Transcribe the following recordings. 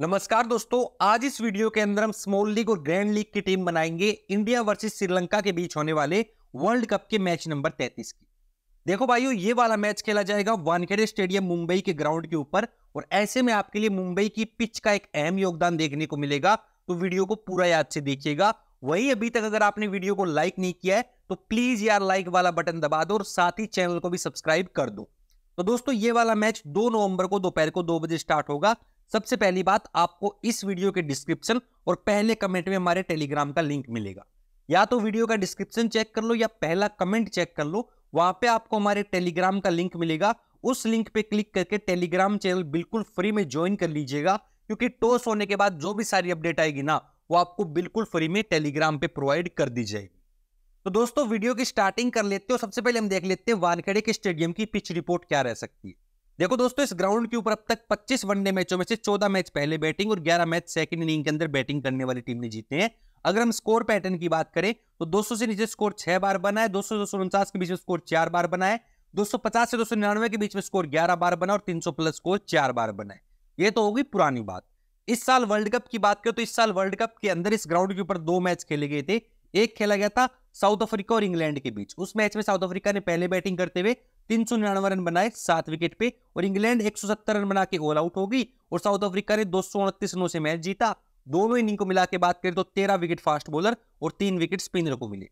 नमस्कार दोस्तों आज इस वीडियो के अंदर हम स्मॉल लीग और ग्रैंड लीग की टीम बनाएंगे इंडिया वर्सेस श्रीलंका के बीच होने वाले वर्ल्ड कप के मैच नंबर 33 की देखो भाइयों ये वाला मैच खेला जाएगा वानखेड़े स्टेडियम मुंबई के ग्राउंड के ऊपर और ऐसे में आपके लिए मुंबई की पिच का एक अहम योगदान देखने को मिलेगा तो वीडियो को पूरा याद से देखिएगा वही अभी तक अगर आपने वीडियो को लाइक नहीं किया है तो प्लीज यार लाइक वाला बटन दबा दो और साथ ही चैनल को भी सब्सक्राइब कर दो तो दोस्तों ये वाला मैच 2 नवंबर को दोपहर को 2 बजे स्टार्ट होगा सबसे पहली बात आपको इस वीडियो के डिस्क्रिप्शन और पहले कमेंट में हमारे टेलीग्राम का लिंक मिलेगा या तो वीडियो का डिस्क्रिप्शन चेक कर लो या पहला कमेंट चेक कर लो वहां पे आपको हमारे टेलीग्राम का लिंक मिलेगा उस लिंक पे क्लिक करके टेलीग्राम चैनल बिल्कुल फ्री में ज्वाइन कर लीजिएगा क्योंकि टॉस होने के बाद जो भी सारी अपडेट आएगी ना वो आपको बिल्कुल फ्री में टेलीग्राम पे प्रोवाइड कर दी जाएगी तो दोस्तों वीडियो की स्टार्टिंग कर लेते हो सबसे पहले हम देख लेते हैं वानखेड़े के स्टेडियम की पिच रिपोर्ट क्या रह सकती है देखो दोस्तों इस ग्राउंड के ऊपर अब तक 25 वनडे मैचों में से 14 मैच पहले बैटिंग और 11 मैच सेकंड इनिंग के अंदर बैटिंग करने वाली टीम ने जीते हैं अगर हम स्कोर पैटर्न की बात करें तो 200 से नीचे स्कोर छह बार बना है दो सौ के बीच में स्कोर चार बार बना है 250 से दो के बीच में स्कोर ग्यारह बार बना और तीन प्लस स्कोर चार बार बनाए ये तो होगी पुरानी बात इस साल वर्ल्ड कप की बात करें तो इस साल वर्ल्ड कप के अंदर इस ग्राउंड के ऊपर दो मैच खेले गए थे एक खेला गया था साउथ अफ्रीका और इंग्लैंड के बीच उस मैच में साउथ अफ्रीका ने पहले बैटिंग करते हुए तीन सौ निन्यानवे रन बनाए सात विकेट पे और इंग्लैंड एक सौ सत्तर रन बना के ऑल आउट होगी और साउथ अफ्रीका ने दो सौ उनतीस रनों से मैच जीता दोनों इनिंग को मिला के बात करें तो तेरह विकेट फास्ट बॉलर और तीन विकेट स्पिनर को मिले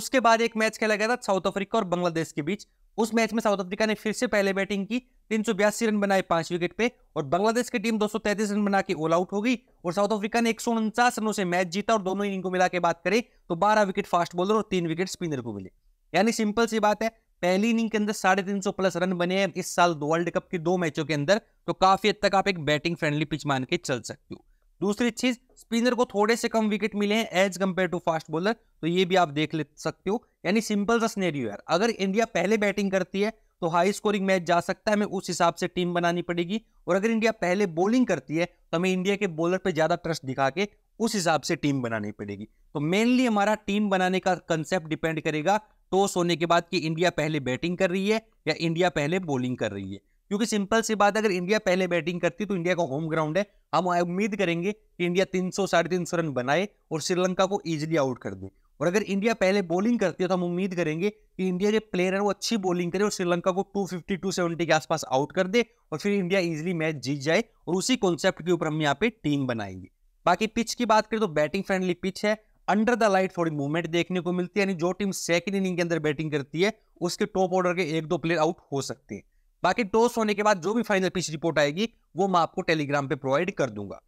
उसके बाद एक मैच खेला गया था साउथ अफ्रीका और बांग्लादेश के बीच उस मैच में साउथ अफ्रीका ने फिर से पहले बैटिंग की तीन सौ बयासी रन बनाए पांच विकेट पे और बांग्लादेश की टीम दो सौ तैतीस रन बना के ऑल आउट होगी और साउथ अफ्रीका ने एक सौ उनचास रनों से मैच जीता और दोनों इनिंग को मिला के बात करें तो बारह विकेट फास्ट बॉलर और तीन विकेट स्पिनर को मिले यानी सिंपल सी बात है पहली इनिंग के अंदर साढ़े तीन सौ प्लस रन बने हैं इस साल वर्ल्ड कप के दो मैचों के अंदर तो काफी हद तक आप एक बैटिंग फ्रेंडली पिच मान के चल सकते हो दूसरी चीज स्पिनर को थोड़े से कम विकेट मिले हैं as compare to fast bowler तो ये भी आप देख ले सकते हो यानी सिंपल सा स्नेरियो यार अगर इंडिया पहले बैटिंग करती है तो हाई स्कोरिंग मैच जा सकता है हमें उस हिसाब से टीम बनानी पड़ेगी और अगर इंडिया पहले बॉलिंग करती है तो हमें इंडिया के बॉलर पर ज्यादा ट्रस्ट दिखा के उस हिसाब से टीम बनानी पड़ेगी तो मेनली हमारा टीम बनाने का कंसेप्ट डिपेंड करेगा टॉस होने के बाद कि इंडिया पहले बैटिंग कर रही है या इंडिया पहले बॉलिंग कर रही है क्योंकि सिंपल सी बात अगर इंडिया पहले बैटिंग करती तो इंडिया का होम ग्राउंड है हम उम्मीद करेंगे कि इंडिया तीन सौ साढ़े तीन सौ रन बनाए और श्रीलंका को ईजिली आउट कर दे और अगर इंडिया पहले बॉलिंग करती है तो हम उम्मीद करेंगे कि इंडिया के प्लेयर है वो अच्छी बॉलिंग करें और श्रीलंका को 250 270 के आसपास आउट कर दे और फिर इंडिया ईजिली मैच जीत जाए और उसी कॉन्सेप्ट के ऊपर हम यहाँ पे टीम बनाएंगे बाकी पिच की बात करें तो बैटिंग फ्रेंडली पिच है अंडर द लाइट थोड़ी मूवमेंट देखने को मिलती है यानी जो टीम सेकंड इनिंग के अंदर बैटिंग करती है उसके टॉप ऑर्डर के एक दो प्लेयर आउट हो सकते हैं बाकी टॉस होने के बाद जो भी फाइनल पिच रिपोर्ट आएगी वो मैं आपको टेलीग्राम पे प्रोवाइड कर दूंगा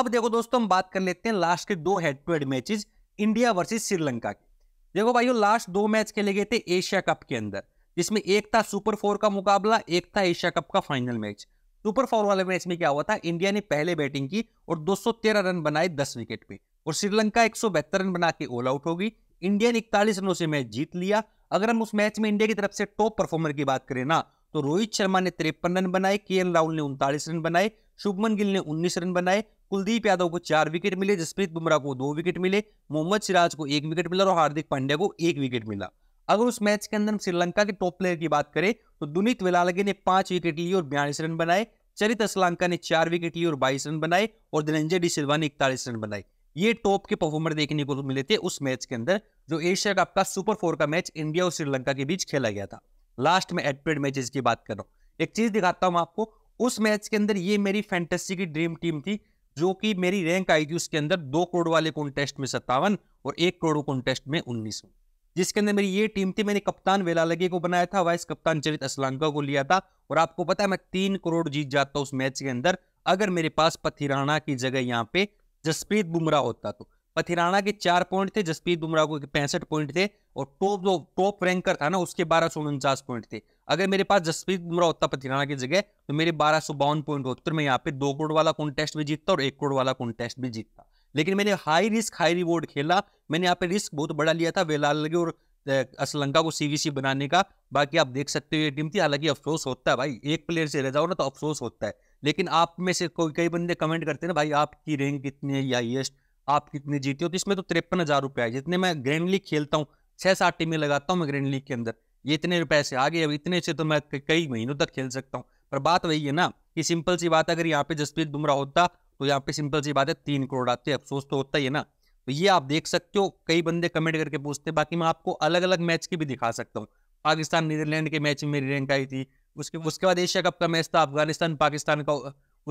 अब देखो दोस्तों हम बात कर लेते हैं लास्ट के दो head to head matches India versus Sri Lanka के देखो भाई लास्ट दो मैच खेले गए थे एशिया कप के अंदर जिसमें एक था सुपर फोर का मुकाबला एक था एशिया कप का फाइनल मैच सुपर फोर वाले मैच में क्या हुआ था इंडिया ने पहले बैटिंग की और 213 रन बनाए 10 विकेट पे और श्रीलंका एक रन बना के ऑल आउट होगी इंडिया ने इकतालीस रनों से मैच जीत लिया अगर हम उस मैच में इंडिया की तरफ से टॉप परफॉर्मर की बात करें ना तो रोहित शर्मा ने तिरपन रन बनाए के राहुल ने उनतालीस रन बनाए शुभमन गिल ने 19 रन बनाए कुलदीप यादव को चार विकेट मिले जसप्रीत बुमराह को दो विकेट मिले मोहम्मद सिराज को एक विकेट मिला और हार्दिक पांड्या को एक विकेट मिला अगर उस मैच के अंदर हम श्रीलंका के टॉप प्लेयर की बात करें तो दुनित वेलालगे ने पांच विकेट लिए और बयालीस रन बनाए चरित असलांका ने चार विकेट लिए और बाईस रन बनाए और धनंजय डी सिल्वा ने इकतालीस रन बनाए ये टॉप के परफॉर्मर देखने को मिले थे उस मैच के अंदर जो एशिया कप का सुपर फोर का मैच इंडिया और श्रीलंका के बीच खेला गया था लास्ट में एडपेड मैचेस की बात कर रहा हूँ एक चीज दिखाता हूँ आपको उस मैच के अंदर ये मेरी फैंटेसी की ड्रीम टीम थी जो कि मेरी रैंक आई थी उसके अंदर दो करोड़ वाले कॉन्टेस्ट में सत्तावन और एक करोड़ कॉन्टेस्ट में उन्नीस जिसके अंदर मेरी ये टीम थी मैंने कप्तान वेलालगे को बनाया था वाइस कप्तान चरित असलांका को लिया था और आपको पता है मैं तीन करोड़ जीत जाता उस मैच के अंदर अगर मेरे पास पथिराणा की जगह यहाँ पे जसप्रीत बुमराह होता तो पथिराना के चार पॉइंट थे जसप्रीत बुमराह को पैंसठ पॉइंट थे और टॉप जो टॉप रैंकर था ना उसके बारह सौ उनचास पॉइंट थे अगर मेरे पास जसप्रीत बुमराह होता पथिराना की जगह तो मेरे बारह सौ बावन पॉइंट होते तो मैं यहाँ पे दो करोड़ वाला कॉन्टेस्ट भी जीतता और एक करोड़ वाला कॉन्टेस्ट भी जीतता लेकिन मैंने हाई रिस्क हाई रिवॉर्ड खेला मैंने यहाँ पे रिस्क बहुत बड़ा लिया था वेलाल लगे और असलंका को सीवीसी बनाने का बाकी आप देख सकते हो ये टीम थी हालांकि अफसोस होता है भाई एक प्लेयर से रह जाओ ना तो अफसोस होता है लेकिन आप में से कोई कई बंदे कमेंट करते हैं ना भाई आपकी रैंक कितनी है या हाइएस्ट आप कितने जीते हो तो इसमें तो तिरपन हज़ार रुपये आए जितने मैं ग्रैंड लीग खेलता हूँ छः सात टीमें लगाता हूँ मैं ग्रैंड लीग के अंदर ये इतने रुपए से आगे अब इतने से तो मैं कई महीनों तक खेल सकता हूँ पर बात वही है ना कि सिंपल सी बात अगर यहाँ पे जसप्रीत बुमराह होता तो यहाँ पे सिंपल सी बात है तीन करोड़ आते अफसोस तो होता ही है ना तो ये आप देख सकते हो कई बंदे कमेंट करके पूछते हैं बाकी मैं आपको अलग अलग मैच की भी दिखा सकता हूँ पाकिस्तान नीदरलैंड के मैच में मेरी रैंक आई थी उसके उसके बाद एशिया कप का मैच था अफगानिस्तान पाकिस्तान का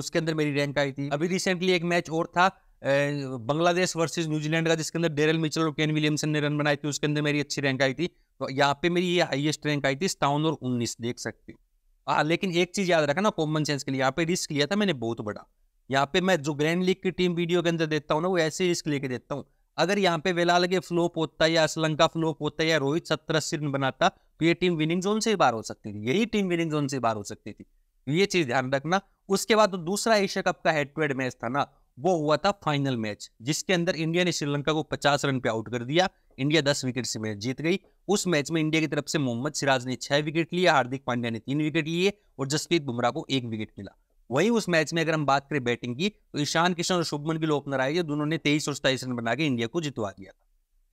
उसके अंदर मेरी रैंक आई थी अभी रिसेंटली एक मैच और था बांग्लादेश वर्सेस न्यूजीलैंड का जिसके अंदर डेरल मिचल और केन विलियमसन ने रन बनाई थी उसके अंदर मेरी अच्छी रैंक आई थी तो यहाँ पे मेरी ये हाईएस्ट रैंक आई थी सतावन और उन्नीस देख सकते हो हाँ लेकिन एक चीज़ याद रखा ना कॉमन सेंस के लिए यहाँ पे रिस्क लिया था मैंने बहुत बड़ा यहाँ पे मैं जो ग्रैंड लीग की टीम वीडियो के अंदर देता हूँ ना वो ऐसे रिस्क लेके देता हूँ अगर यहाँ पे वेलाल के फ्लोप होता या श्रीलंका फ्लोप होता या रोहित सत्रह रन बनाता तो ये टीम विनिंग जोन से बाहर हो सकती थी यही टीम विनिंग जोन से बाहर हो सकती थी ये चीज ध्यान रखना उसके बाद तो दूसरा एशिया कप का हेड टू हेड मैच था ना वो हुआ था फाइनल मैच जिसके अंदर इंडिया ने श्रीलंका को पचास रन पे आउट कर दिया इंडिया दस विकेट से मैच जीत गई उस मैच में इंडिया की तरफ से मोहम्मद सिराज ने छह विकेट लिए हार्दिक पांड्या ने तीन विकेट लिए और जसप्रीत बुमराह को एक विकेट मिला वहीं उस मैच में अगर हम बात करें बैटिंग की तो ईशान किशन और शुभमन गिल ओपनर आए थे दोनों ने तेईस और सताईस रन बना के इंडिया को जितवा दिया था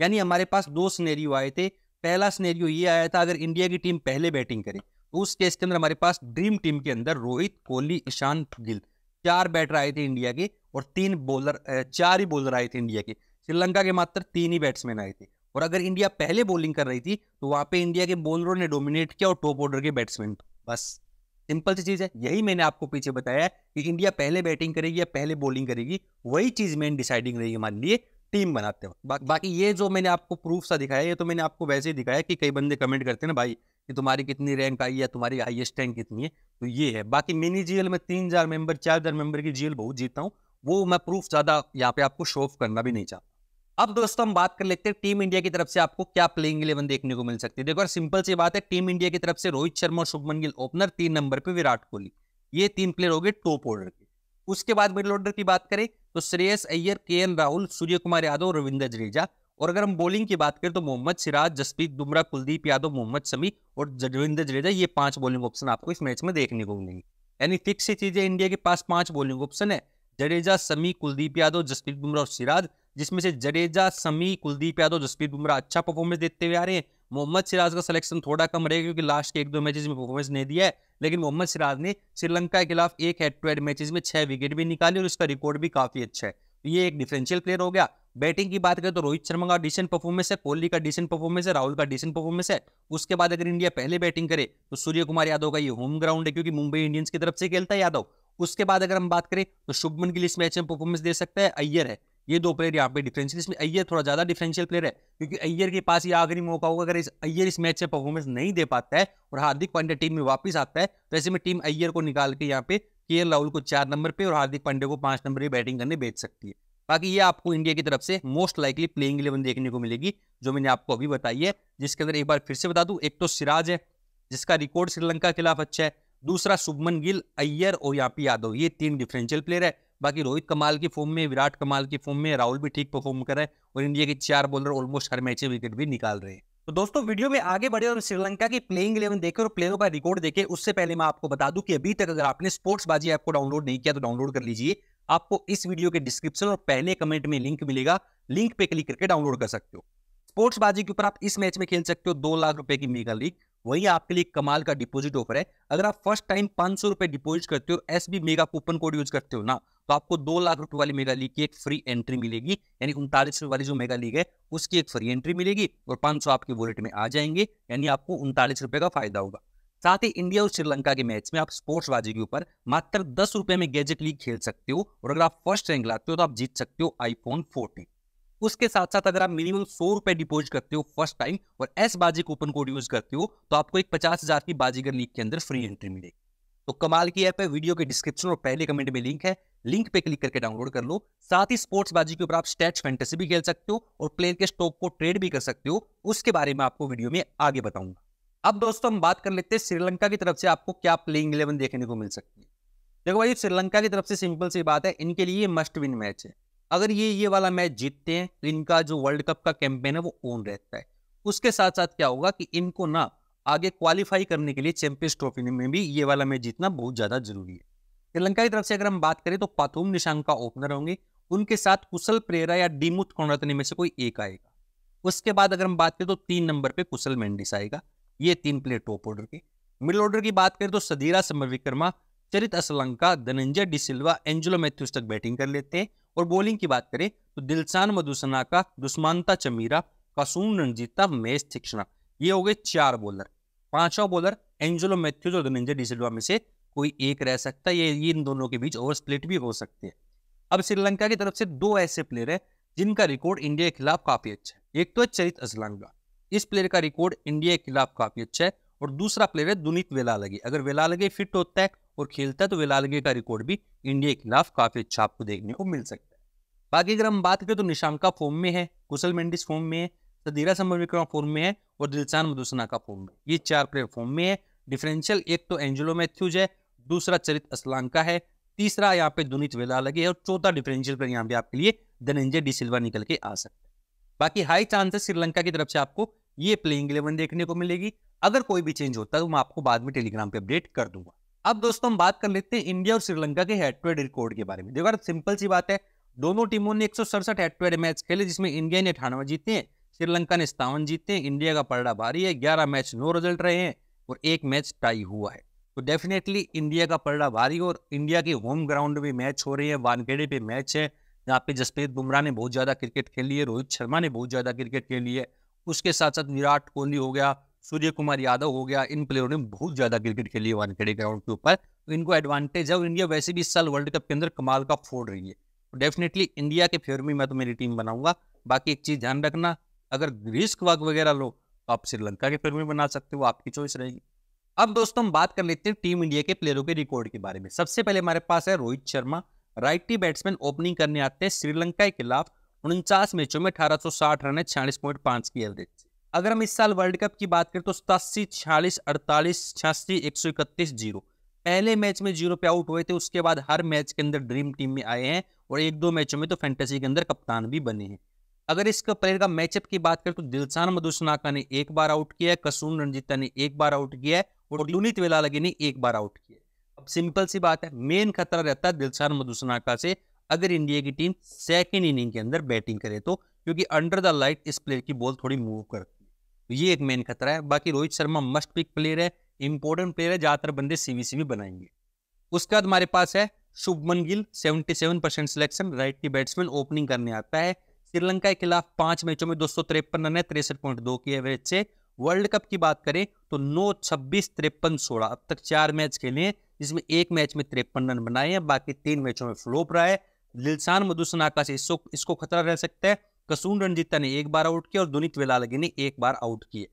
यानी हमारे पास दो स्नेरियो आए थे पहला स्नेरियो ये आया था अगर इंडिया की टीम पहले बैटिंग करे तो उस केस के अंदर हमारे पास ड्रीम टीम के अंदर रोहित कोहली ईशान गिल चार बैटर आए थे इंडिया के और तीन बॉलर चार ही बॉलर आए थे इंडिया के श्रीलंका के मात्र तीन ही बैट्समैन आए थे और अगर इंडिया पहले बॉलिंग कर रही थी तो वहाँ पे इंडिया के बॉलरों ने डोमिनेट किया और टॉप ऑर्डर के बैट्समैन बस सिंपल सी चीज़ है यही मैंने आपको पीछे बताया कि इंडिया पहले बैटिंग करेगी या पहले बॉलिंग करेगी वही चीज़ मेन डिसाइडिंग रहेगी हमारे लिए टीम बनाते वक्त बा, बाकी ये जो मैंने आपको प्रूफ सा दिखाया ये तो मैंने आपको वैसे ही दिखाया कि कई बंदे कमेंट करते हैं ना भाई कि तुम्हारी कितनी रैंक आई है तुम्हारी हाईएस्ट रैंक कितनी है तो ये है बाकी मिनी जीएल में तीन हज़ार मेंबर चार हज़ार मेंबर की जीएल बहुत जीतता हूँ वो मैं प्रूफ ज़्यादा यहाँ पे आपको शो ऑफ करना भी नहीं चाहता अब दोस्तों हम बात कर लेते हैं टीम इंडिया की तरफ से आपको क्या प्लेइंग इलेवन देखने को मिल सकती है देखो सिंपल सी बात है टीम इंडिया की तरफ से रोहित शर्मा और शुभमन गिल ओपनर तीन नंबर पे विराट कोहली ये तीन प्लेयर हो गए टॉप ऑर्डर के उसके बाद मिडिल ऑर्डर की बात करें तो Shreyas Iyer K N Rahul Suryakumar Yadav Ravindra Jadeja और अगर हम बॉलिंग की बात करें तो मोहम्मद सिराज जसप्रीत बुमराह कुलदीप यादव मोहम्मद शमी और रविंदर जडेजा ये पांच बॉलिंग ऑप्शन आपको इस मैच में देखने को मिलेंगे यानी फिक्स चीजें इंडिया के पास पांच बॉलिंग ऑप्शन है जडेजा समी कुलदीप यादव जसप्रीत बुमराह और सिराज जिसमें से जडेजा समी कुलदीप यादव जसप्रीत बुमराह अच्छा परफॉर्मेंस देते हुए आ रहे हैं मोहम्मद सिराज का सिलेक्शन थोड़ा कम रहेगा क्योंकि लास्ट के एक दो मैचेस में परफॉर्मेंस नहीं दिया है लेकिन मोहम्मद सिराज ने श्रीलंका के खिलाफ एक हेड टू हेड मैचेज में छह विकेट भी निकाली और उसका रिकॉर्ड भी काफी अच्छा है तो ये एक डिफरेंशियल प्लेयर हो गया बैटिंग की बात करें तो रोहित शर्मा का डिसेंट परफॉर्मेंस है कोहली का डिसेंट परफॉर्मेंस है राहुल का डिसेंट परफॉर्मेंस है उसके बाद अगर इंडिया पहले बैटिंग करे तो सूर्य कुमार यादव का ये होम ग्राउंड है क्योंकि मुंबई इंडियंस की तरफ से खेलता है यादव उसके बाद अगर हम बात करें तो शुभमन गिल इस मैच में परफॉर्मेंस दे सकता है अय्यर है ये दो प्लेयर यहाँ पे डिफरेंशियल इसमें अय्यर थोड़ा ज़्यादा डिफरेंशियल प्लेयर है क्योंकि अय्यर के पास ये आखिरी मौका होगा अगर इस अय्यर इस मैच में परफॉर्मेंस नहीं दे पाता है और हार्दिक पांड्या टीम में वापस आता है तो ऐसे में टीम अय्यर को निकाल के यहाँ पे के राहुल को चार नंबर पे और हार्दिक पांडे को पांच नंबर पर बैटिंग करने भेज सकती है बाकी ये आपको इंडिया की तरफ से मोस्ट लाइकली प्लेइंग इलेवन देखने को मिलेगी जो मैंने आपको अभी बताई है जिसके अंदर एक बार फिर से बता दूं एक तो सिराज है जिसका रिकॉर्ड श्रीलंका के खिलाफ अच्छा है दूसरा शुभमन गिल अय्यर और यापी यादव ये तीन डिफरेंशियल प्लेयर है बाकी रोहित कमाल की फॉर्म में विराट कमाल की फॉर्म में राहुल भी ठीक परफॉर्म कर रहे हैं और इंडिया के चार बॉलर ऑलमोस्ट हर मैच में विकेट भी निकाल रहे हैं तो दोस्तों वीडियो में आगे बढ़े और श्रीलंका की प्लेइंग इलेवन देखे और प्लेयरों का रिकॉर्ड देखे उससे पहले मैं आपको बता दूं कि अभी तक अगर आपने स्पोर्ट्स बाजी ऐप को डाउनलोड नहीं किया तो डाउनलोड कर लीजिए आपको इस वीडियो के डिस्क्रिप्शन और पहले कमेंट में लिंक मिलेगा लिंक पे क्लिक करके डाउनलोड कर सकते हो स्पोर्ट्स बाजी के ऊपर आप इस मैच में खेल सकते हो दो लाख रुपए की मेगा लीग वही आपके लिए कमाल का डिपॉजिट ऑफर है अगर आप फर्स्ट टाइम पांच सौ रुपए डिपॉजिट करते हो S B mega coupon code use करते हो ना तो आपको दो लाख रुपए वाली मेगा लीग की एक फ्री एंट्री मिलेगी यानी उनतालीस वाली जो मेगा लीग है उसकी एक फ्री एंट्री मिलेगी और पांच सौ आपके वॉलेट में आ जाएंगे यानी आपको उनतालीस रुपए का फायदा होगा साथ ही इंडिया और श्रीलंका के मैच में आप स्पोर्ट्स बाजी के ऊपर मात्र दस रुपए में गैजेट लीग खेल सकते हो और अगर आप फर्स्ट रैंक लाते हो तो आप जीत सकते हो आईफोन फोर्टीन उसके साथ साथ अगर आप मिनिमम सौ रुपए डिपोजिट करते हो फर्स्ट टाइम और S Baazi coupon code use करते हो तो आपको एक पचास हजार की बाजीगर लीग के अंदर फ्री एंट्री मिलेगी तो कमाल की ऐप है वीडियो के डिस्क्रिप्शन और पहले कमेंट में लिंक है लिंक पे क्लिक करके डाउनलोड कर लो साथ ही स्पोर्ट्स बाजी के ऊपर आप स्टैच फेंटेसी भी खेल सकते हो और प्लेयर के स्टॉक को ट्रेड भी कर सकते हो उसके बारे में आपको वीडियो में आगे बताऊंगा अब दोस्तों हम बात कर लेते हैं श्रीलंका की तरफ से आपको क्या प्लेइंग इलेवन देखने को मिल सकती है देखो भाई श्रीलंका की तरफ से सिंपल सी बात है इनके लिए मस्ट विन मैच है अगर ये ये वाला मैच जीतते हैं तो इनका जो वर्ल्ड कप का कैंपेन है वो ओन रहता है उसके साथ साथ क्या होगा कि इनको ना आगे क्वालिफाई करने के लिए चैंपियंस ट्रॉफी में भी ये वाला मैच जीतना बहुत ज़्यादा जरूरी है श्रीलंका की तरफ से अगर हम बात करें तो पाथुम निशांक का ओपनर होंगे उनके साथ कुशल प्रेरा या डीमुथ कौनरतनी में से कोई एक आएगा उसके बाद अगर हम बात करें तो तीन नंबर पे कुशल मेंडिस आएगा ये तीन प्लेयर टॉप ऑर्डर के मिडिल ऑर्डर की बात करें तो सदीरा समर विक्रमा चरित असलंका धनंजय डिसिल्वा एंजुलो मैथ्यूज तक बैटिंग कर लेते हैं और बॉलिंग की बात करें तो दिलशान मधुसना का दुस्मानता चमीरा कसूम रंजीता मेज थिक्शना ये हो गए चार बॉलर पांचवा बॉलर एंजलो मैथ्यूज और धनंजय डिसिल्वा में से कोई एक रह सकता है ये इन दोनों के बीच ओवर स्प्लिट भी हो सकते हैं अब श्रीलंका की तरफ से दो ऐसे प्लेयर हैं जिनका रिकॉर्ड इंडिया के खिलाफ काफी अच्छा है एक तो है चरित असलंगा इस प्लेयर का रिकॉर्ड इंडिया के खिलाफ काफी अच्छा है और दूसरा प्लेयर है दुनित वेलालगे अगर वेलालगे फिट होता है और खेलता है तो वेलालगे का रिकॉर्ड भी इंडिया के खिलाफ काफी अच्छा आपको देखने को मिल सकता है बाकी अगर हम बात करें तो निशांका फॉर्म में है कुशल मेंडिस फॉर्म में है सदीरा समरविक्रमा फॉर्म में है और दिलचान मधुसना का फॉर्म में ये चार प्लेयर फॉर्म में है डिफरेंशियल एक तो एंजलो मैथ्यूज है दूसरा चरित असलांका है तीसरा यहाँ पे दुनित वेला लगे और चौथा डिफरेंशियल प्लेयर यहाँ पे आपके लिए धनंजय डी सिल्वा निकल के आ सकता है बाकी हाई चांसेस श्रीलंका की तरफ से आपको ये प्लेइंग इलेवन देखने को मिलेगी अगर कोई भी चेंज होता है तो मैं आपको बाद में टेलीग्राम पे अपडेट कर दूंगा अब दोस्तों हम बात कर लेते हैं इंडिया और श्रीलंका के हेड टू हेड रिकॉर्ड के बारे में देखो सिंपल सी बात है दोनों टीमों ने एक सौ सड़सठ हेड टू हेड मैच खेले जिसमें इंडिया ने अठानवे जीते हैं श्रीलंका ने सतावन जीते हैं इंडिया का पलड़ा भारी है ग्यारह मैच नो रिजल्ट रहे हैं और एक मैच टाई हुआ है तो डेफिनेटली इंडिया का पलड़ा भारी और इंडिया के होम ग्राउंड में मैच हो रही है वानखेड़े पे मैच है जहाँ पे जसप्रीत बुमराह ने बहुत ज़्यादा क्रिकेट खेली है रोहित शर्मा ने बहुत ज़्यादा क्रिकेट खेली है उसके साथ साथ विराट कोहली हो गया सूर्य कुमार यादव हो गया इन प्लेयरों ने बहुत ज्यादा क्रिकेट खेली वन वानखेड़े ग्राउंड के ऊपर तो इनको एडवांटेज है और इंडिया वैसे भी इस साल वर्ल्ड कप के अंदर कमाल का फोड़ रही है तो डेफिनेटली इंडिया के फेवर में मैं तो मेरी टीम बनाऊंगा बाकी एक चीज ध्यान रखना अगर रिस्क वर्क वगैरह लो तो आप श्रीलंका के फेवर में बना सकते हो आपकी चॉइस रहेगी अब दोस्तों हम बात कर लेते हैं टीम इंडिया के प्लेयरों के रिकॉर्ड के बारे में सबसे पहले हमारे पास है Rohit Sharma righty batsman opening करने आते हैं श्रीलंका के खिलाफ उनचास मैचों में अठारह रन है छियालीस पॉइंट पांच की एवरेज अगर हम इस साल वर्ल्ड कप की बात करें तो सतासी छियालीस अड़तालीस छियासी एक सौ इकतीस जीरो पहले मैच में जीरो पे आउट हुए थे उसके बाद हर मैच के अंदर ड्रीम टीम में आए हैं और एक दो मैचों में तो फैंटेसी के अंदर कप्तान भी बने हैं अगर इस प्लेयर का मैचअप की बात करें तो दिलसान मधुसनाका ने एक बार आउट किया है कसून रंजीता ने एक बार आउट किया है और लुनित वेलालगी ने एक बार आउट किया अब सिंपल सी बात है मेन खतरा रहता है दिलसान मधुसनाका से अगर इंडिया की टीम सेकेंड इनिंग के अंदर बैटिंग करे तो क्योंकि अंडर द लाइट इस प्लेयर की बॉल थोड़ी मूव करती ये एक मेन खतरा है बाकी Rohit Sharma must pick player है इंपॉर्टेंट प्लेयर है ज़्यादातर बंदे सीवीसी भी बनाएंगे उसके बाद हमारे पास है Shubman Gill 77 percent selection right की बैट्समैन ओपनिंग करने आता है श्रीलंका के खिलाफ पांच मैचों में दो सौ रन है तिरसठ पॉइंट दो की एवरेज से वर्ल्ड कप की बात करें तो नौ छब्बीस तिरपन सोलह अब तक चार मैच खेले हैं जिसमें एक मैच में तिरपन रन बनाए हैं बाकी तीन मैचों में फ्लोप रहा है लिलसान मधुसनाका से इसको इसको खतरा रह सकता है कसून रणजीता ने एक बार आउट किया और दुनित वेलालगे ने एक बार आउट किए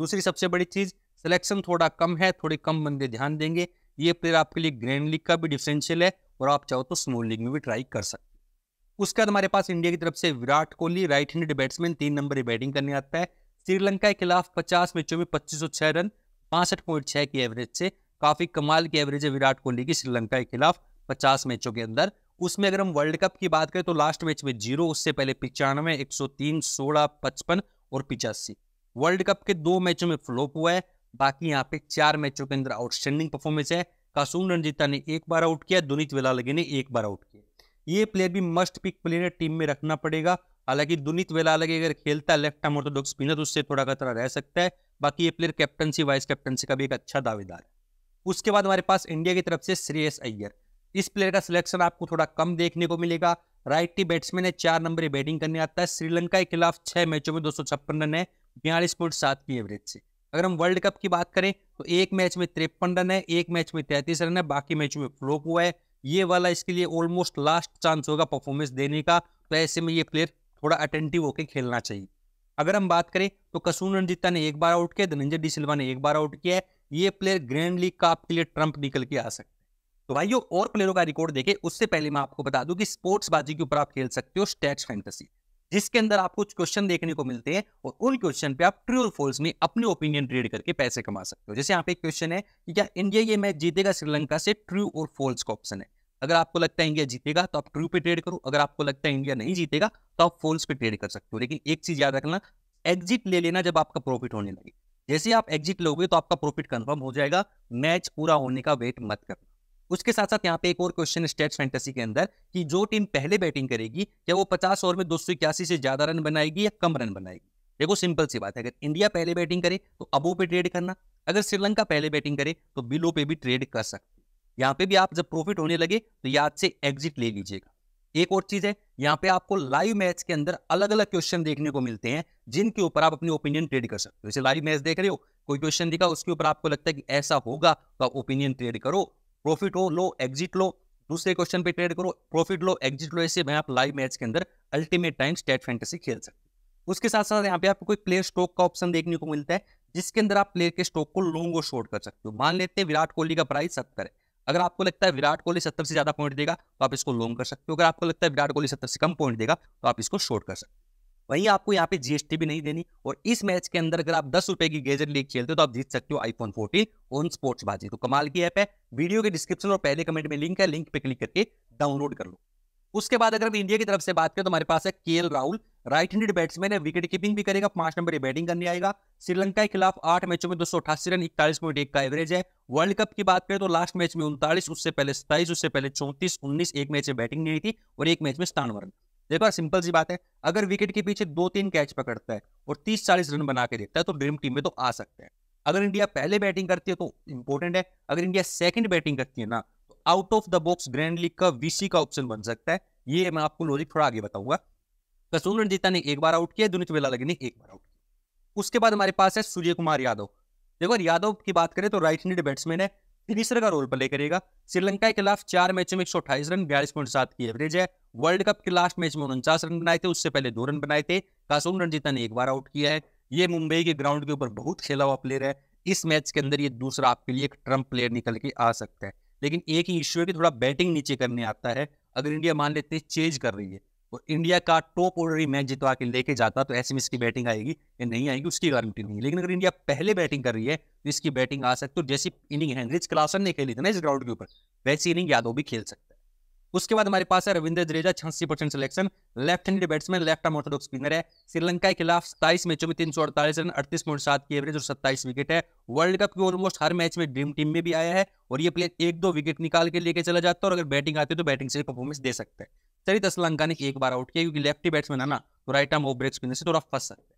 दूसरी सबसे बड़ी चीज़ सिलेक्शन थोड़ा कम है थोड़े कम बंदे ध्यान देंगे ये प्लेयर आपके लिए ग्रैंड लीग का भी डिफरेंशियल है और आप चाहो तो स्मॉल लीग में भी ट्राई कर सकते हैं उसके बाद हमारे पास इंडिया की तरफ से Virat Kohli right handed batsman तीन नंबर बैटिंग करने आता है श्रीलंका के खिलाफ पचास मैचों में पच्चीस सौ छह रन पांसठ पॉइंट छह की एवरेज से काफी कमाल की एवरेज है विराट कोहली की श्रीलंका के खिलाफ पचास मैचों के अंदर उसमें अगर हम वर्ल्ड कप की बात करें तो लास्ट मैच में जीरो उससे पहले पिचानवे एक सौ तीन सोलह पचपन और पिचासी वर्ल्ड कप के दो मैचों में फ्लोप हुआ है बाकी यहाँ पे चार मैचों के अंदर आउटस्टैंडिंग परफॉर्मेंस है कासूम रणजीता ने एक बार आउट किया दुनित वेलालगे ने एक बार आउट किया ये प्लेयर भी मस्ट पिक प्लेयर टीम में रखना पड़ेगा हालांकि दुनित वेलालगे अगर खेलता है लेफ्ट आर्म ऑर्थोडॉक्स स्पिनर उससे थोड़ा खतरा रह सकता है बाकी ये प्लेयर कैप्टनसी वाइस कैप्टनसी का भी एक अच्छा दावेदार है उसके बाद हमारे पास इंडिया की तरफ से श्रेयस अय्यर इस प्लेयर का सिलेक्शन आपको थोड़ा कम देखने को मिलेगा राइट टी बैट्समैन है चार नंबर बैटिंग करने आता है श्रीलंका के खिलाफ छह मैचों में दो रन है बयालीस पॉइंट सात की एवरेज से अगर हम वर्ल्ड कप की बात करें तो एक मैच में तिरपन रन है एक मैच में तैंतीस रन है बाकी मैचों में फ्लोप हुआ है ये वाला इसके लिए ऑलमोस्ट लास्ट चांस होगा परफॉर्मेंस देने का तो ऐसे में ये प्लेयर थोड़ा अटेंटिव होकर खेलना चाहिए अगर हम बात करें तो कसून रंजीता ने एक बार आउट किया धनंजय डी सिल्वा ने एक बार आउट किया है ये प्लेयर ग्रैंड लीग का आपके लिए ट्रंप निकल के आ सकता है तो भाइयों और प्लेयरों का रिकॉर्ड देखे उससे पहले मैं आपको बता दूं कि स्पोर्ट्स बाजी के ऊपर आप खेल सकते हो स्टैच फैंटेसी जिसके अंदर आप कुछ क्वेश्चन देखने को मिलते हैं और उन क्वेश्चन पे आप ट्रू और फॉल्स में अपने ओपिनियन ट्रेड करके पैसे कमा सकते हो जैसे यहाँ पे एक क्वेश्चन है कि क्या इंडिया ये मैच जीतेगा श्रीलंका से ट्रू और फॉल्स का ऑप्शन है अगर आपको लगता है इंडिया जीतेगा तो आप ट्रू पे ट्रेड करो अगर आपको लगता है इंडिया नहीं जीतेगा तो आप फॉल्स पे ट्रेड कर सकते हो लेकिन एक चीज याद रखना एग्जिट ले लेना जब आपका प्रॉफिट होने लगे जैसे आप एग्जिट लोगे तो आपका प्रॉफिट कंफर्म हो जाएगा मैच पूरा होने का वेट मत करना उसके साथ साथ यहाँ पे एक और क्वेश्चन स्टेट्स फैंटेसी के अंदर कि जो टीम पहले बैटिंग करेगी क्या वो पचास ओवर में दो से ज्यादा रन बनाएगी या कम रन बनाएगी देखो सिंपल सी बात है अगर इंडिया पहले बैटिंग करे तो अबो पे ट्रेड करना अगर श्रीलंका पहले बैटिंग करे तो बिलो पे भी ट्रेड कर सकते यहाँ पे भी आप जब प्रॉफिट होने लगे तो याद से एग्जिट ले लीजिएगा एक और चीज है यहाँ पे आपको लाइव मैच के अंदर अलग अलग क्वेश्चन देखने को मिलते हैं जिनके ऊपर आप अपनी ओपिनियन ट्रेड कर सकते हो जैसे लाइव मैच देख रहे हो कोई क्वेश्चन दिखा उसके ऊपर आपको लगता है कि ऐसा होगा तो आप ओपिनियन ट्रेड करो प्रॉफिट हो लो एग्जिट लो दूसरे क्वेश्चन पे ट्रेड करो प्रॉफिट लो एग्जिट लो ऐसे भाई आप लाइव मैच के अंदर अल्टीमेट टाइम स्टेट फैंटेसी खेल सकते उसके साथ साथ यहाँ पे आपको कोई प्लेयर स्टॉक का ऑप्शन देखने को मिलता है जिसके अंदर आप प्लेयर के स्टॉक को लॉन्ग और शॉर्ट कर सकते हो मान लेते हैं विराट कोहली का प्राइस सत्तर है अगर आपको लगता है विराट कोहली सत्तर से ज्यादा पॉइंट देगा तो आप इसको लॉन्ग कर सकते हो अगर आपको लगता है विराट कोहली सत्तर से कम पॉइंट देगा तो आप इसको शॉर्ट कर सकते हो वहीं आपको यहाँ पे जीएसटी भी नहीं देनी और इस मैच के अंदर अगर आप दस रुपए की गेजर लीग खेलते हो तो आप जीत सकते हो आईफोन फोर्टीन ऑन स्पोर्ट्स बाजी तो कमाल की ऐप है वीडियो के डिस्क्रिप्शन और पहले कमेंट में लिंक है लिंक पे क्लिक करके डाउनलोड कर लो उसके बाद अगर हम इंडिया की तरफ से बात करें तो हमारे पास है K Rahul right handed batsman है विकेट कीपिंग भी करेगा पांच नंबर बैटिंग करने आएगा श्रीलंका के खिलाफ आठ मैचों में दो सौ अठासी रन इकतालीस पॉइंट एक का एवरेज है वर्ल्ड कप की बात करें तो लास्ट मैच में उनतालीस उससे पहले सत्ताईस उससे पहले चौंतीस उन्नीस एक मैच में बैटिंग नहीं थी और एक मैच में स्थान रन देखो सिंपल सी बात है अगर विकेट के पीछे दो तीन कैच पकड़ता है और तीस चालीस रन बना के देखता है तो ड्रीम टीम में तो आ सकते हैं अगर इंडिया पहले बैटिंग करती है तो इंपॉर्टेंट है अगर इंडिया सेकंड बैटिंग करती है ना तो out of the box grand league का वीसी का ऑप्शन बन सकता है ये मैं आपको लॉजिक थोड़ा आगे बताऊंगा कसूर रणजीता ने एक बार आउट किया दुनित वेला ने एक बार आउट किया उसके बाद हमारे पास है सूर्य कुमार यादव देखो यादव की बात करें तो राइट हैंडेड बैट्समैन है फिनिशर का रोल प्ले करेगा श्रीलंका के खिलाफ चार मैचों में एक रन बयालीस पॉइंट सात की एवरेज है वर्ल्ड कप के लास्ट मैच में उनचास रन बनाए थे उससे पहले दो रन बनाए थे कासूम रणजीता ने एक बार आउट किया है ये मुंबई के ग्राउंड के ऊपर बहुत खेला हुआ प्लेयर है इस मैच के अंदर ये दूसरा आपके लिए एक ट्रम्प प्लेयर निकल के आ सकता है लेकिन एक ही इश्यू है कि थोड़ा बैटिंग नीचे करने आता है अगर इंडिया मान लेते हैं चेंज कर रही है और इंडिया का टॉप ऑर्डर मैच जितवा के लेके जाता तो ऐसे में इसकी बैटिंग आएगी या नहीं आएगी उसकी गारंटी नहीं है लेकिन अगर इंडिया पहले बैटिंग कर रही है तो इसकी बैटिंग आ सकती है जैसी इनिंग हेनरिच क्लासन ने खेली थी ना इस ग्राउंड के ऊपर वैसी इनिंग यादव भी खेल सकता है उसके बाद हमारे पास है रविंद्र जडेजा छियासी percent selection left handed batsman left arm orthodox spinner है श्रीलंका के खिलाफ सताईस मैचों में तीन सौ अड़तालीस रन अड़तीस पॉइंट सात की एवरेज और सत्ताईस विकेट है वर्ल्ड कप के ऑलमोस्ट हर मैच में ड्रीम टीम में भी आया है और ये प्लेयर एक दो विकेट निकाल के लेके चला जाता है और अगर बैटिंग आती है तो बैटिंग से परफॉर्मेंस दे सकते हैं चरित ने एक बार आउट किया क्योंकि लेफ्टी बैट्समैन है ना तो right arm off break spinner से थोड़ा फंस सकते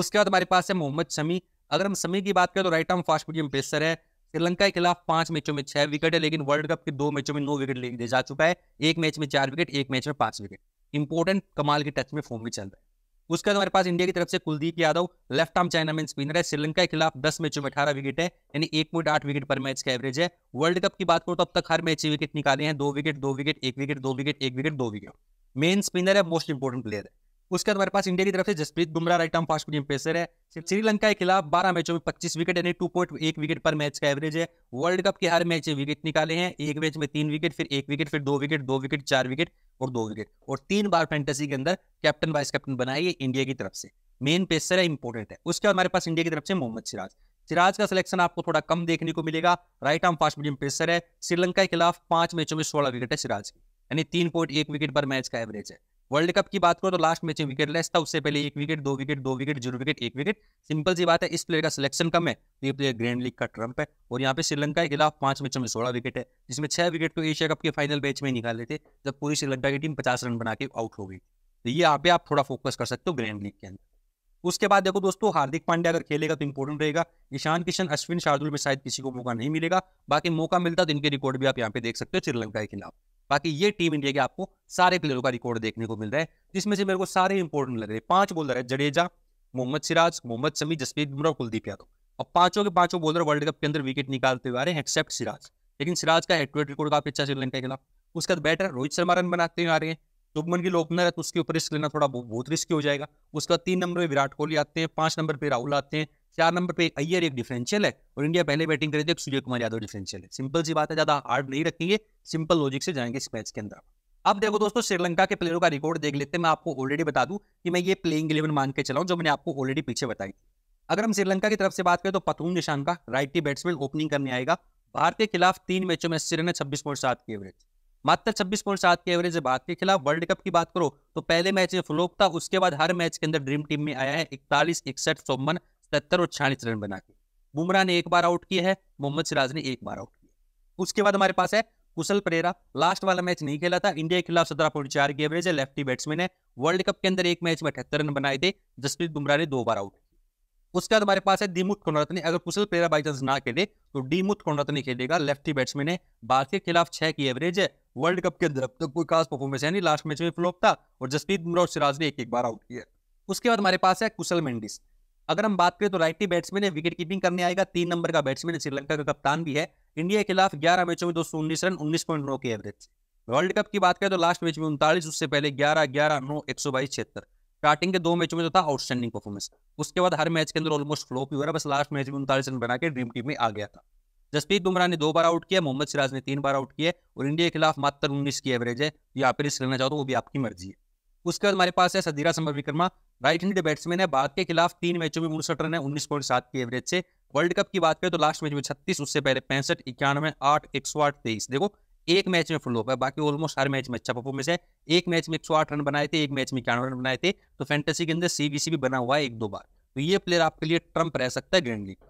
उसके बाद हमारे पास है मोहम्मद शमी अगर हम शमी की बात करें तो right arm fast medium pacer है श्रीलंका के खिलाफ पांच मैचों में छह विकेट है लेकिन वर्ल्ड कप के दो मैचों में नौ विकेट ले जा चुका है एक मैच में चार विकेट एक मैच में पांच विकेट इंपॉर्टेंट कमाल के टच में फॉर्म भी चल रहा है उसके बाद हमारे पास इंडिया की तरफ से Kuldeep Yadav left arm chinaman spinner है श्रीलंका के खिलाफ दस मैचों में अठारह विकेट है यानी एक पॉइंट आठ विकेट पर मैच का एवरेज है वर्ल्ड कप की बात करो तो अब तक हर मैच विकेट निकाले हैं दो विकेट दो विकेट एक विकेट दो विकेट एक विकेट दो विकेट मेन स्पिनर है मोस्ट इंपोर्टेंट प्लेयर है उसके बाद हमारे पास इंडिया की तरफ से Jasprit Bumrah right arm fast medium pacer है श्रीलंका के खिलाफ 12 मैचों में 25 विकेट यानी 2.1 विकेट पर मैच का एवरेज है वर्ल्ड कप के हर मैच में विकेट निकाले हैं एक मैच में तीन विकेट फिर एक विकेट फिर दो विकेट दो विकेट चार विकेट और दो विकेट और तीन बार फैंटेसी के अंदर कैप्टन वाइस कैप्टन बनाई है इंडिया की तरफ से मेन पेसर है इंपॉर्टेंट है उसके बाद हमारे पास इंडिया की तरफ से मोहम्मद सिराज सिराज का सिलेक्शन आपको थोड़ा कम देखने को मिलेगा right arm fast medium pacer है श्रीलंका के खिलाफ पांच मैचों में सोलह विकेट है सिराज की यानी तीन पॉइंट एक विकेट पर मैच का एवरेज है वर्ल्ड कप की बात करो तो लास्ट मैच में विकेट लेस था उससे पहले एक विकेट दो विकेट दो विकेट जीरो विकेट एक विकेट सिंपल सी बात है इस प्लेयर का सिलेक्शन कम है तो ये प्लेयर ग्रैंड लीग का ट्रंप है और यहाँ पे श्रीलंका के खिलाफ पांच मैचों में सोलह विकेट है जिसमें छह विकेट तो एशिया कप के फाइनल मैच में निकाले थे जब पूरी श्रीलंका की टीम पचास रन बना के आउट हो गई तो ये यहाँ पे आप थोड़ा फोकस कर सकते हो ग्रैंड लीग के अंदर उसके बाद देखो दोस्तों हार्दिक पांड्या अगर खेलेगा तो इंपॉर्टेंट रहेगा ईशान किशन अश्विन शार्दुल में शायद किसी को मौका नहीं मिलेगा बाकी मौका मिलता तो इनके रिकॉर्ड भी आप यहाँ पे देख सकते हो श्रीलंका के खिलाफ बाकी ये टीम इंडिया के आपको सारे प्लेयरों का रिकॉर्ड देखने को मिल रहा है जिसमें से मेरे को सारे इंपॉर्टेंट लग रहे हैं पांच बॉलर है जडेजा मोहम्मद सिराज मोहम्मद शमी जसप्रीत बुमराह कुलदीप यादव और पांचों के पांचों बॉलर वर्ल्ड कप के अंदर विकेट निकालते हुए आ रहे हैं एक्सेप्ट सिराज लेकिन सिराज का हेड रिकॉर्ड काफी अच्छा श्रीलंका के खिलाफ उसके बाद बैटर रोहित शर्मा रन बनाते हुए आ रहे हैं शुभमन गिल ओपनर है तो उसके ऊपर रिस्क लेना थोड़ा बहुत रिस्की हो जाएगा उसके बाद तीन नंबर पे विराट कोहली आते हैं पांच नंबर पे राहुल आते हैं चार नंबर पे अय्यर एक डिफरेंशियल है और इंडिया पहले बैटिंग करे थे सूर्य कुमार यादव डिफरेंशियल है सिंपल सी बात है ज्यादा हार्ड नहीं रखेंगे सिंपल लॉजिक से जाएंगे इस मैच के अंदर अब देखो दोस्तों श्रीलंका के प्लेयरों का रिकॉर्ड देख लेते हैं मैं आपको ऑलरेडी बता दूं कि मैं ये प्लेइंग इलेवन मान के चलाऊं जो मैंने आपको ऑलरेडी पीछे बताई अगर हम श्रीलंका की तरफ से बात करें तो पथरून निशान का राइटी बैट्समैन ओपनिंग करने आएगा भारत के खिलाफ तीन मैचों में श्रीलंका छब्बीस पॉइंट सात की एवरेज मात्र छब्बीस पॉइंट सात की एवरेज भारत के खिलाफ वर्ल्ड कप की बात करो तो पहले मैच में फ्लोप था उसके बाद हर मैच के अंदर ड्रीम टीम में आया है इकतालीस इकसठ चौवन सत्तर और छियालीस रन बना के बुमराह ने एक बार आउट किया है मोहम्मद सिराज ने एक बार आउट किया उसके बाद हमारे पास है कुशल परेरा लास्ट वाला मैच नहीं खेला था इंडिया के खिलाफ सत्रह पॉइंट चार की एवरेज है लेफ्टी बैट्समैन है वर्ल्ड कप के अंदर एक मैच में अठहत्तर रन बनाए थे जसप्रीत बुमराह ने दो बार आउट उसके बाद हमारे पास है दीमुथ कोनरत ने अगर कुशल प्रेरा बाई चांस ना खेले तो डीमुथ कोनरत ने खेलेगा लेफ्टी बैट्समैन है भारत के खिलाफ छह की एवरेज है वर्ल्ड कप के अंदर अब तक तो कोई खास परफॉर्मेंस है नहीं लास्ट मैच में फ्लॉप था और जसप्रीत बुमराह और सिराज ने एक एक बार आउट किया उसके बाद हमारे पास है कुशल मेंडिस अगर हम बात करें तो राइटी बैट्समैन है विकेट कीपिंग करने आएगा तीन नंबर का बैट्समैन है श्रीलंका का कप्तान भी है इंडिया के खिलाफ ग्यारह मैचों में दो सौ उन्नीस रन उन्नीस पॉइंट नौ के एवरेज वर्ल्ड कप की बात करें तो लास्ट मैच में उनतालीस उससे पहले ग्यारह ग्यारह नौ एक सौ बाईस छिहत्तर स्टार्टिंग के दो मैचों में जो तो था आउटस्टैंडिंग परफॉर्मेंस उसके बाद हर मैच के अंदर ऑलमोस्ट फ्लॉप भी हो रहा है बस लास्ट मैच में उनतालीस रन बना के ड्रीम टीम में आ गया था जसप्रीत बुमराह ने दो बार आउट किया मोहम्मद सिराज ने तीन बार आउट किया और इंडिया के खिलाफ मात्र उन्नीस की एवरेज है ये आप रिस्क लेना चाहो तो वो भी आपकी मर्जी है उसके बाद हमारे पास है सदीरा संभव विक्रमा राइट हैंड बैट्समैन है भारत के खिलाफ तीन मैचों में उनसठ रन है उन्नीस पॉइंट सात की एवरेज से वर्ल्ड कप की बात करें तो लास्ट मैच में छत्तीस उससे पहले पैंसठ इक्यानवे आठ एक सौ आठ तेईस देखो एक मैच में फुल है बाकी ऑलमोस्ट हर मैच में अच्छा परफॉर्मेंस है एक मैच में एक सौ आठ रन बनाए थे एक मैच में इक्यानवे रन बनाए थे तो फैंटेसी के अंदर सीबीसी भी बना हुआ है एक दो बार तो ये प्लेयर आपके लिए ट्रम्प रह सकता है ग्रैंड लीग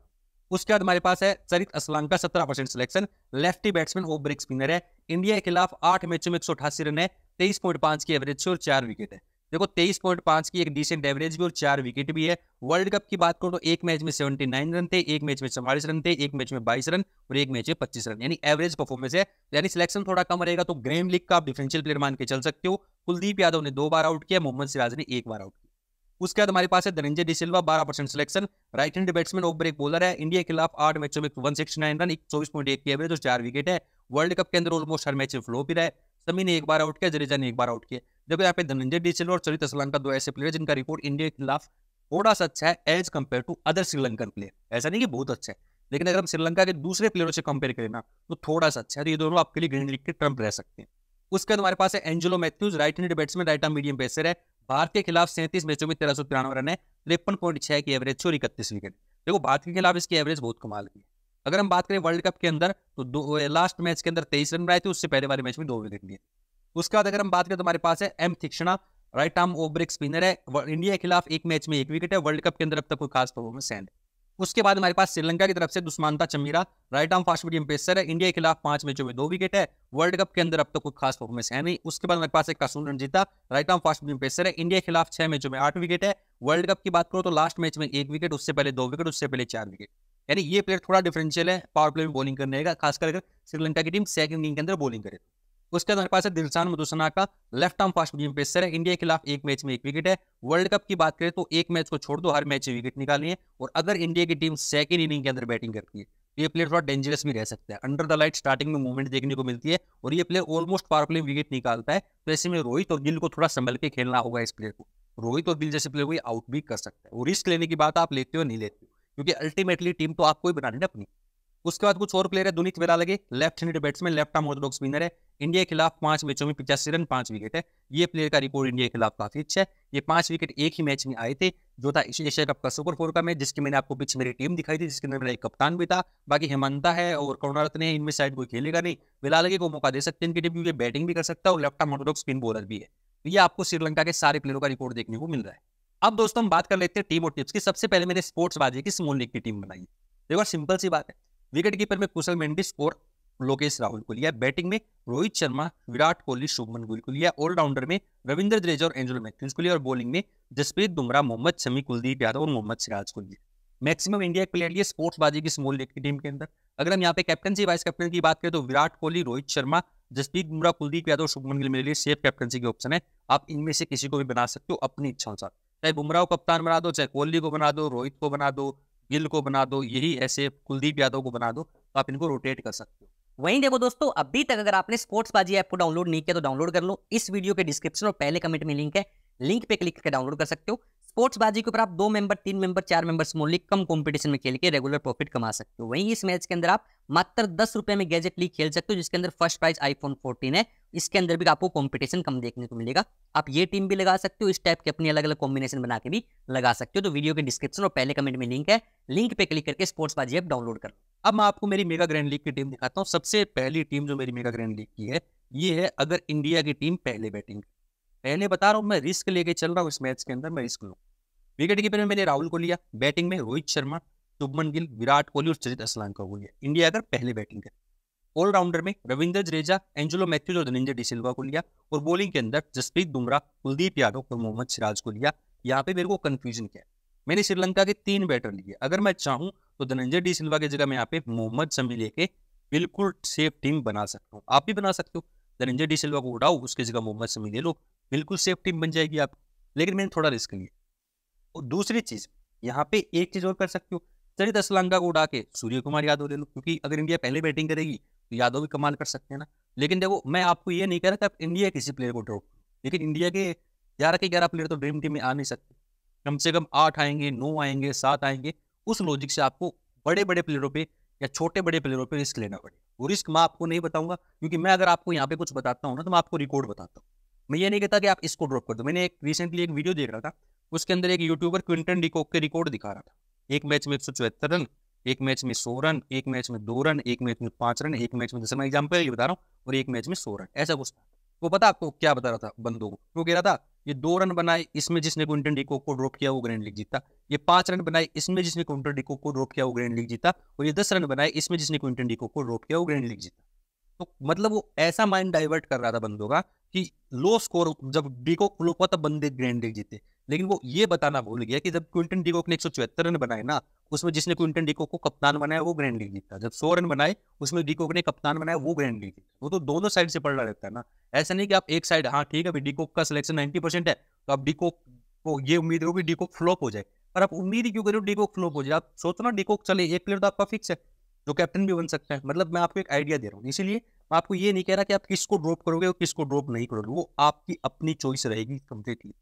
उसके बाद हमारे पास है चरित असलान का सत्रह percent selection lefty batsman off break spinner है इंडिया के खिलाफ आठ मैचों में एक रन है तेईस पॉइंट पांच की एवरेज से और चार विकेट है देखो तेईस पॉइंट पांच की एक डिसेंट एवरेज भी और चार विकेट भी है वर्ल्ड कप की बात करो तो एक मैच में सेवेंटी नाइन रन थे एक मैच में चौवालीस रन थे एक मैच में बाईस रन और एक मैच में पच्चीस रन यानी एवरेज परफॉर्मेंस है यानी सिलेक्शन थोड़ा कम रहेगा तो ग्रेम लीग का आप डिफेंशियल प्लेयर मान के चल सकते हो कुलदीप यादव ने दो बार आउट किया मोहम्मद सिराज ने एक बार आउट किया उसके बाद हमारे पास है धनंजय डिसिल्वा बारह percent selection right hand batsman off break bowler है इंडिया के खिलाफ आठ मैचों में वन सिक्स नाइन रन चौबीस पॉइंट एक की एवरेज और चार विकेट है वर्ल्ड कप के अंदर ऑलमोस्ट हर मैच में फ्लो भी रहा है समी ने एक बार आउट किया जडेजा ने एक बार आउट किया देखो यहाँ पे धनंजय डीसिल और चरित का दो ऐसे प्लेयर जिनका रिपोर्ट इंडिया के खिलाफ थोड़ा सा अच्छा है as compare to other Sri Lankan player ऐसा नहीं कि बहुत अच्छा है लेकिन अगर हम श्रीलंका के दूसरे प्लेयरों से कंपेयर करें ना तो थोड़ा सा अच्छा है तो ये दोनों आपके लिए ग्रीन लीग के ट्रम्प रह सकते हैं उसके बाद हमारे पास है Angelo Mathews right hand batsman right arm medium pacer है भारत के खिलाफ सैंतीस मैचों में तेरह सौ तिरानवे रन है तिरपन पॉइंट छह की एवरेज और इकतीस विकेट देखो भारत के खिलाफ इसकी एवरेज बहुत कमाल की है अगर हम बात करें वर्ल्ड कप के अंदर तो दो लास्ट मैच के अंदर तेईस रन बनाए थे उससे पहले वाले मैच में दो विकेट लिए उसके बाद अगर हम बात करें तो हमारे पास है M Theekshana right arm off break spinner है इंडिया के खिलाफ एक मैच में एक विकेट है वर्ल्ड कप के अंदर अब तक कोई खास परफॉर्मेंस तो है उसके बाद हमारे पास श्रीलंका की तरफ से Dushmantha Chameera right arm fast medium pacer है इंडिया के खिलाफ पांच मैचों में दो विकेट है वर्ल्ड कप के अंदर अब तक कोई खास परफॉर्मेंस तो है नहीं उसके बाद हमारे पास एक Kasun Rajitha right arm fast medium pacer है इंडिया के खिलाफ छह मैचों में आठ विकेट है वर्ल्ड कप की बात करो तो लास्ट मैच में एक विकेट उससे पहले दो विकेट उससे पहले चार विकेट यानी ये प्लेयर थोड़ा डिफरेंशियल है पावर प्ले में बॉलिंग करने का खासकर अगर श्रीलंका की टीम सेकंड इनिंग के अंदर बॉलिंग करे उसके बाद हमारे पास है दिलशान मधुसना का left arm fast medium pacer है इंडिया के खिलाफ एक मैच में एक विकेट है वर्ल्ड कप की बात करें तो एक मैच को छोड़ दो हर मैच में विकेट निकालनी है और अगर इंडिया की टीम सेकंड इनिंग के अंदर बैटिंग करती है तो ये प्लेयर थोड़ा डेंजरस भी रह सकता है अंडर द लाइट स्टार्टिंग में मूवमेंट देखने को मिलती है और ये player almost power play wicket निकालता है तो ऐसे में रोहित और गिल को थोड़ा संभल के खेलना होगा इस प्लेयर को रोहित और गिल जैसे प्लेयर को आउट भी कर सकता है और रिस्क लेने की बात आप लेते हो नहीं लेते हो क्योंकि अल्टीमेटली टीम तो आपको ही बनानी ना अपनी उसके बाद कुछ और प्लेयर है Dunith Wellalage left handed batsman left arm orthodox spinner है इंडिया के खिलाफ पांच मैचों में पिचासी रन पांच विकेट है ये प्लेयर का रिकॉर्ड इंडिया के खिलाफ काफी अच्छा है ये पांच विकेट एक ही मैच में आए थे जो था एशिया कप का सुपर फोर का मैच जिसकी मैंने आपको पिछले मेरी टीम दिखाई थी जिसके अंदर मेरा एक कप्तान भी था बाकी हेमंता है और करुणारत्न है इनमें साइड कोई खेलेगा नहीं वेला लगे को मौका दे सकते हैं इनकी टीम बैटिंग भी कर सकता है और left arm orthodox spin bowler भी है तो ये आपको श्रीलंका के सारे प्लेयरों का रिकॉर्ड देखने को मिल रहा है अब दोस्तों हम बात कर लेते हैं टीम और टिप्स की सबसे पहले मैंने स्पोर्ट्स बाजी की स्मॉल लीग की टीम बनाई देखो सिंपल सी बात है विकेट कीपर में कुशल मेंडिस और लोकेश राहुल को लिया बैटिंग में रोहित शर्मा विराट कोहली शुभमन गुल को लिया ऑलराउंडर में रविंद्र जडेजा और एंजल मैथ्यूज को लिया और बॉलिंग में जसप्रीत बुमराह मोहम्मद शमी कुलदीप यादव और मोहम्मद सिराज को लिया मैक्सिमम इंडिया प्लेयर लिए स्पोर्ट्स बाजी की स्मॉल लीग की टीम के अंदर अगर हम यहाँ पे कैप्टनसी वाइस कैप्टन की बात करें तो विराट कोहली रोहित शर्मा जसप्रीत बुमराह कुलदीप यादव शुभमन गिल मेरे लिए सेफ कैप्टनसी के ऑप्शन है आप इनमें से किसी को भी बना सकते हो अपनी इच्छा अनुसार चाहे बुमराह को कप्तान बना दो चाहे कोहली को बना दो रोहित को बना दो गिल को बना दो यही ऐसे कुलदीप यादव को बना दो तो आप इनको रोटेट कर सकते हो वहीं देखो दोस्तों अभी तक अगर आपने स्पोर्ट्स बाजी ऐप को डाउनलोड नहीं किया तो डाउनलोड कर लो इस वीडियो के डिस्क्रिप्शन और पहले कमेंट में लिंक है लिंक पे क्लिक करके डाउनलोड कर सकते हो स्पोर्ट्स बाजी के ऊपर आप दो मेंबर तीन मेंबर चार मेंबर स्मोनली कम कंपटीशन में खेल के रेगुलर प्रॉफिट कमा सकते हो वहीं इस मैच के अंदर आप मात्र दस रुपए में गैजेट लीग खेल सकते हो जिसके अंदर फर्स्ट प्राइज आईफोन 14 है इसके अंदर भी आपको कंपटीशन कम देखने को मिलेगा आप ये टीम भी लगा सकते हो इस टाइप के अपनी अलग अलग कॉम्बिनेशन बना के भी लगा सकते हो तो वीडियो के डिस्क्रिप्शन और पहले कमेंट में लिंक है लिंक पे क्लिक करके स्पोर्ट्स बाजी ऐप डाउनलोड कर अब मैं आपको मेरी मेगा ग्रैंड लीग की टीम दिखाता हूँ सबसे पहली टीम जो मेरी मेगा ग्रैंड लीग की है ये है अगर इंडिया की टीम पहले बैटिंग पहले बता रहा हूँ मैं रिस्क लेके चल रहा हूँ इस मैच के अंदर मैं रिस्क लूँ विकेट कीपर में मैंने राहुल को लिया बैटिंग में रोहित शर्मा शुभमन गिल विराट कोहली और चरित असलान को लिया इंडिया अगर पहले बैटिंग कर ऑलराउंडर में रविंद्र जडेजा एंजेलो मैथ्यूज और धनंजय डिसिल्वा को लिया और बॉलिंग के अंदर जसप्रीत बुमराह कुलदीप यादव और मोहम्मद सिराज को लिया यहाँ पे मेरे को कन्फ्यूजन क्या है मैंने श्रीलंका के तीन बैटर लिए अगर मैं चाहूँ तो धनंजय डी की जगह मैं यहाँ पे मोहम्मद शमी लेके बिल्कुल सेफ टीम बना सकता हूँ आप भी बना सकते हो धनंजय डी सिल्वा को उड़ाओ उसकी जगह मोहम्मद शमी ले लो बिल्कुल सेफ टीम बन जाएगी आप लेकिन मैंने थोड़ा रिस्क लिया और दूसरी चीज यहाँ पे एक चीज और कर सकते हो चलित असलंका को उड़ा के सूर्य कुमार यादव ले लो क्योंकि अगर इंडिया पहले बैटिंग करेगी तो यादव भी कमाल कर सकते हैं ना लेकिन देखो मैं आपको ये नहीं कह रहा कि आप इंडिया किसी प्लेयर को ड्रॉप लेकिन इंडिया के ग्यारह के ग्यारह प्लेयर तो ड्रीम टीम में आ नहीं सकते कम से कम आठ आएंगे नौ आएंगे सात आएंगे उस लॉजिक से आपको बड़े बड़े प्लेयरों पे या छोटे बड़े प्लेयरों पे रिस्क लेना पड़ेगा वो रिस्क मैं आपको नहीं बताऊंगा क्योंकि मैं अगर आपको यहाँ पे कुछ बताता हूँ ना तो मैं आपको रिकॉर्ड बताता हूँ मैं ये नहीं कहता कि आप इसको ड्रॉप कर दो मैंने एक रिसेंटली एक वीडियो देख रहा था उसके अंदर एक यूट्यूबर क्विंटन डिकॉक के रिकॉर्ड दिखा रहा था एक मैच में एक सौ चौहत्तर रन एक मैच में सौ रन एक मैच में दो रन एक मैच में पांच रन एक मैच में जैसे मैं एग्जाम्पल ये बता रहा हूँ और एक मैच में सौ रन ऐसा कुछ था वो तो पता आपको क्या बता रहा था बंदों को वो कह रहा था ये दो रन बनाए इसमें जिसने क्विंटन डिकॉक को ड्रॉप किया वो ग्रैंड लीग जीता ये पांच रन बनाए इसमें जिसने क्विंटन डिकॉक को ड्रॉप किया वो ग्रैंड लीग जीता और ये दस रन बनाए इसमें जिसने क्विंटन डिकॉक को ड्रॉप किया वो ग्रैंड लीग जीता तो मतलब वो ऐसा माइंड डाइवर्ट कर रहा था बंदों का कि लो स्कोर जब डीको फ्लो हुआ तब बंदे ग्रैंड लीग जीते लेकिन वो ये बताना भूल गया कि जब क्विंटन डीकोक ने एक रन बनाए ना उसमें जिसने क्विंटन डीकोक को कप्तान बनाया वो ग्रैंड लीग जीता जब सौ रन बनाए उसमें डीकोक ने कप्तान बनाया वो ग्रैंड लीग जीता वो तो दोनों साइड से पड़ रहा रहता है ना ऐसा नहीं कि आप एक साइड हाँ ठीक है अभी डीकोक का सिलेक्शन नाइन्टी परसेंट है तो आप डीकोक को ये उम्मीद होगी डीकोक फ्लॉप हो जाए पर आप उम्मीद ही क्यों करो डीकोक फ्लॉप हो जाए आप सोचो ना डीकोक चले एक प्लेयर तो आपका फिक्स है जो कैप्टन भी बन सकता है मतलब मैं आपको एक आइडिया दे रहा हूँ इसीलिए मैं आपको ये नहीं कह रहा कि आप किसको ड्रॉप करोगे और किसको ड्रॉप नहीं करोगे वो आपकी अपनी चॉइस रहेगी कम्प्लीटली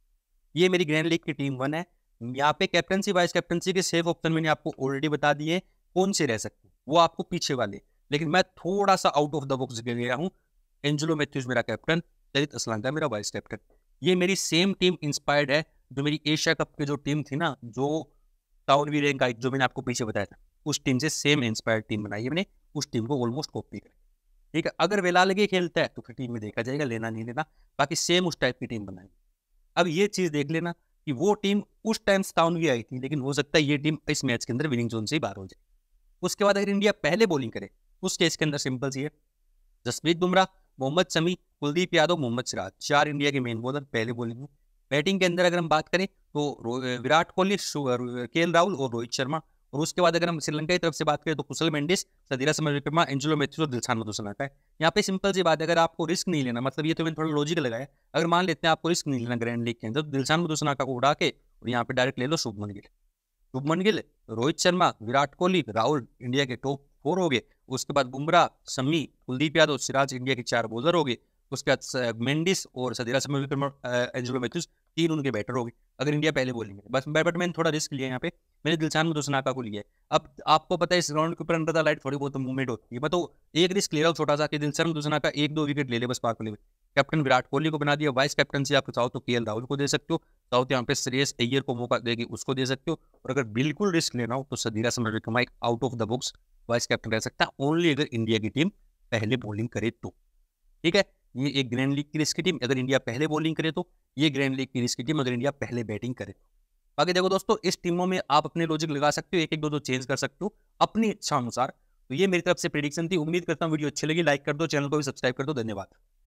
ये मेरी ग्रैंड लीग की टीम वन है यहाँ पे कैप्टनसी वाइस कैप्टनसी के सेफ ऑप्शन मैंने आपको ऑलरेडी बता दिए कौन से रह सकते हैं वो आपको पीछे वाले लेकिन मैं थोड़ा सा आउट ऑफ द बॉक्स गिर गया हूँ एंजलो मैथ्यूज मेरा कैप्टन ललित असलांका मेरा वाइस कैप्टन ये मेरी सेम टीम इंस्पायर्ड है जो मेरी एशिया कप की जो टीम थी ना जो टाउन वी रैंक आई जो मैंने आपको पीछे बताया था उस टीम से सेम इंस्पायर्ड टीम बनाई है उस टीम को ऑलमोस्ट कॉपी करें ठीक है अगर वेलाल के खेलता है तो फिर टीम में देखा जाएगा लेना नहीं लेना बाकी सेम उस टाइप की टीम बनाएंगे अब ये चीज़ देख लेना कि वो टीम उस टाइम डाउन भी आई थी लेकिन हो सकता है ये टीम इस मैच के अंदर विनिंग जोन से ही बाहर हो जाए उसके बाद अगर इंडिया पहले बॉलिंग करे उस केस के अंदर सिंपल सी है जसप्रीत बुमराह मोहम्मद शमी कुलदीप यादव मोहम्मद सिराज चार इंडिया के मेन बॉलर पहले बॉलिंग बैटिंग के अंदर अगर हम बात करें तो विराट कोहली के राहुल और रोहित शर्मा और उसके बाद अगर हम श्रीलंका की तरफ से बात करें तो कुशल मेंडिस सदीरा विक्रमा एंजुलो मैथ्यूज और दिलशान मधुसन आता है यहाँ पे सिंपल सी बात है अगर आपको रिस्क नहीं लेना मतलब ये तो मैंने थोड़ा लॉजिक लगाया अगर मान लेते हैं आपको रिस्क नहीं लेना ग्रैंड लीग के अंदर तो दिलशान मधुसना का उड़ा के और यहाँ पे डायरेक्ट ले लो शुभमन गिल शुभमन गिल रोहित शर्मा विराट कोहली राहुल इंडिया के टॉप फोर हो गए उसके बाद बुमराह शमी कुलदीप यादव सिराज इंडिया के चार बॉलर हो गए उसके बाद मेंडिस और सदीरा विक्रमा एंजुलो मैथ्यूज तीन उनके बैटर हो गए अगर इंडिया पहले बोलेंगे बस बट मैंने थोड़ा रिस्क लिया यहाँ पे मैंने में मुदोसनाका तो को लिया है अब आपको पता है इस राउंड के ऊपर अंडर द लाइट थोड़ी बहुत मूवमेंट होती है मैं तो एक रिस्क ले रहा हूँ छोटा सा कि दिलशान मुदोसनाका तो एक दो विकेट ले ले बस पार्क में कैप्टन विराट कोहली को बना दिया वाइस कैप्टनसी आप चाहो तो के राहुल को दे सकते हो चाहो तो यहाँ पे श्रेयस अय्यर को मौका देगी उसको दे सकते हो और अगर बिल्कुल रिस्क लेना हो तो सदीरा समझ रखा mike out of the books vice captain रह सकता है ओनली अगर इंडिया की टीम पहले बॉलिंग करे तो ठीक है ये एक ग्रैंड लीग की रिस्क की टीम अगर इंडिया पहले बॉलिंग करे तो ये ग्रैंड लीग की रिस्क की टीम अगर इंडिया पहले बैटिंग करे तो। बाकी देखो दोस्तों इस टीमों में आप अपने लॉजिक लगा सकते हो एक एक दो दो चेंज कर सकते हो अपनी इच्छा अनुसार तो ये मेरी तरफ से प्रिडिक्शन थी उम्मीद करता हूँ वीडियो अच्छी लगी लाइक कर दो चैनल को भी सब्सक्राइब कर दो धन्यवाद